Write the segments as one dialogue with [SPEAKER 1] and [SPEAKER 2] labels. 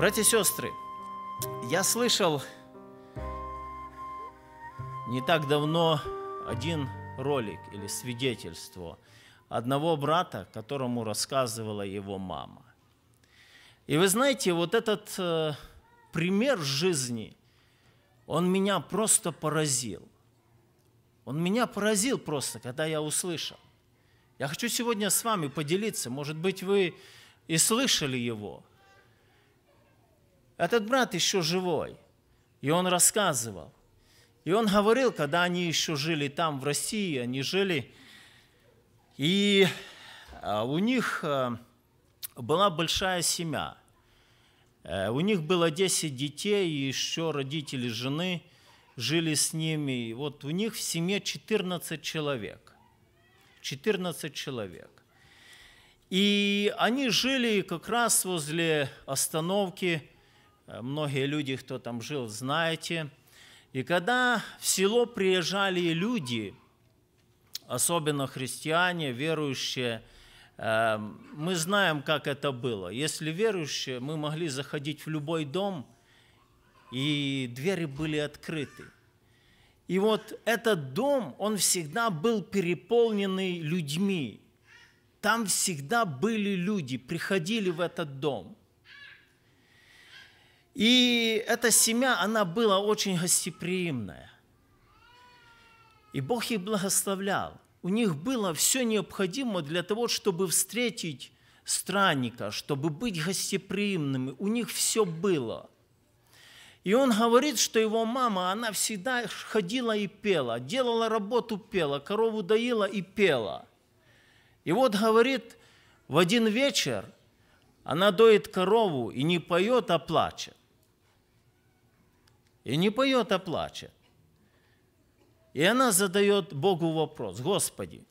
[SPEAKER 1] Братья и сестры, я слышал не так давно один ролик или свидетельство одного брата, которому рассказывала его мама. И вы знаете, вот этот э, пример жизни, он меня просто поразил. Он меня поразил просто, когда я услышал. Я хочу сегодня с вами поделиться. Может быть, вы и слышали его – этот брат еще живой. И он рассказывал. И он говорил, когда они еще жили там, в России, они жили, и а, у них а, была большая семья. Э, у них было 10 детей, и еще родители жены жили с ними. И вот у них в семье 14 человек. 14 человек. И они жили как раз возле остановки многие люди, кто там жил, знаете. И когда в село приезжали люди, особенно христиане, верующие, эм, мы знаем, как это было. Если верующие, мы могли заходить в любой дом, и двери были открыты. И вот этот дом, он всегда был переполненный людьми. Там всегда были люди, приходили в этот дом – и эта семья, она была очень гостеприимная. И Бог их благословлял. У них было все необходимое для того, чтобы встретить странника, чтобы быть гостеприимными. У них все было. И он говорит, что его мама, она всегда ходила и пела, делала работу, пела, корову доила и пела. И вот говорит, в один вечер она доит корову и не поет, а плачет. И не поет, а плачет. И она задает Богу вопрос, Господи,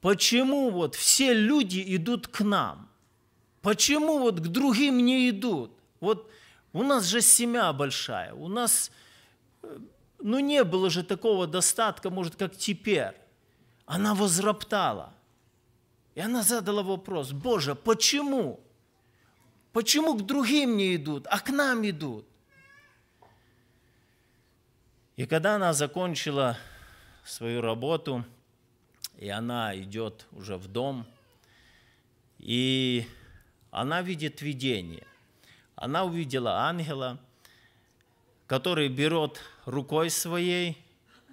[SPEAKER 1] почему вот все люди идут к нам? Почему вот к другим не идут? Вот у нас же семья большая, у нас, э, ну не было же такого достатка, может, как теперь. Она возроптала. И она задала вопрос, Боже, почему? Почему к другим не идут, а к нам идут? И когда она закончила свою работу, и она идет уже в дом, и она видит видение. Она увидела ангела, который берет рукой своей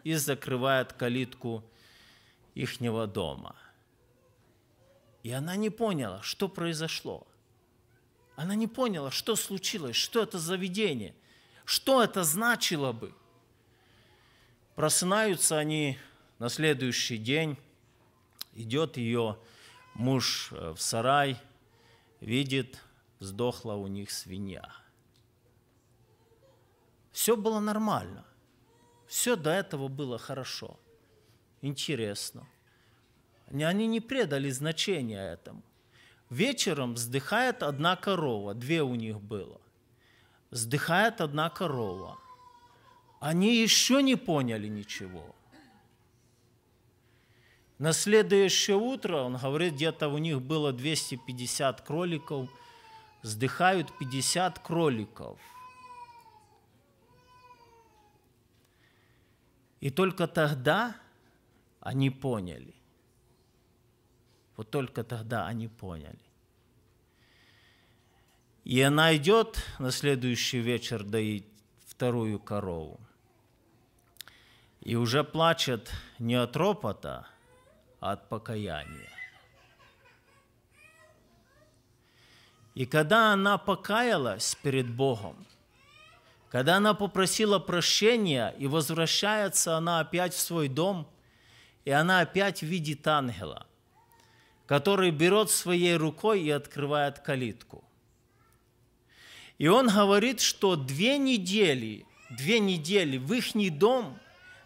[SPEAKER 1] и закрывает калитку ихнего дома. И она не поняла, что произошло. Она не поняла, что случилось, что это за видение, что это значило бы – Просынаются они на следующий день, идет ее муж э, в сарай, видит, сдохла у них свинья. Все было нормально. Все до этого было хорошо. Интересно. Они не предали значения этому. Вечером вздыхает одна корова, две у них было. Вздыхает одна корова – они еще не поняли ничего. На следующее утро, он говорит, где-то у них было 250 кроликов, сдыхают 50 кроликов. И только тогда они поняли. Вот только тогда они поняли. И она идет на следующий вечер доить вторую корову и уже плачет не от ропота, а от покаяния. И когда она покаялась перед Богом, когда она попросила прощения, и возвращается она опять в свой дом, и она опять видит ангела, который берет своей рукой и открывает калитку. И он говорит, что две недели, две недели в их дом –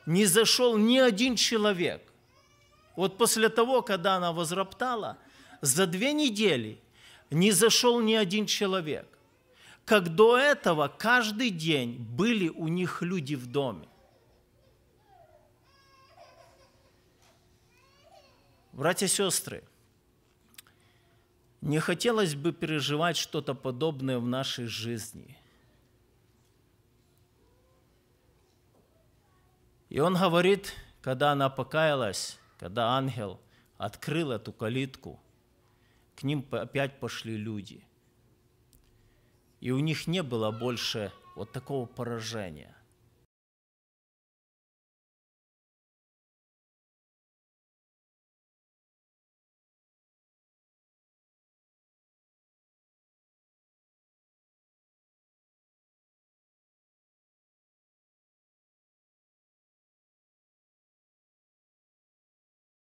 [SPEAKER 1] не зашел ни один человек. Вот после того, когда она возроптала, за две недели не зашел ни один человек. Как до этого каждый день были у них люди в доме. Братья и сестры, не хотелось бы переживать что-то подобное в нашей жизни – И он говорит, когда она покаялась, когда ангел открыл эту калитку, к ним опять пошли люди. И у них не было больше вот такого поражения.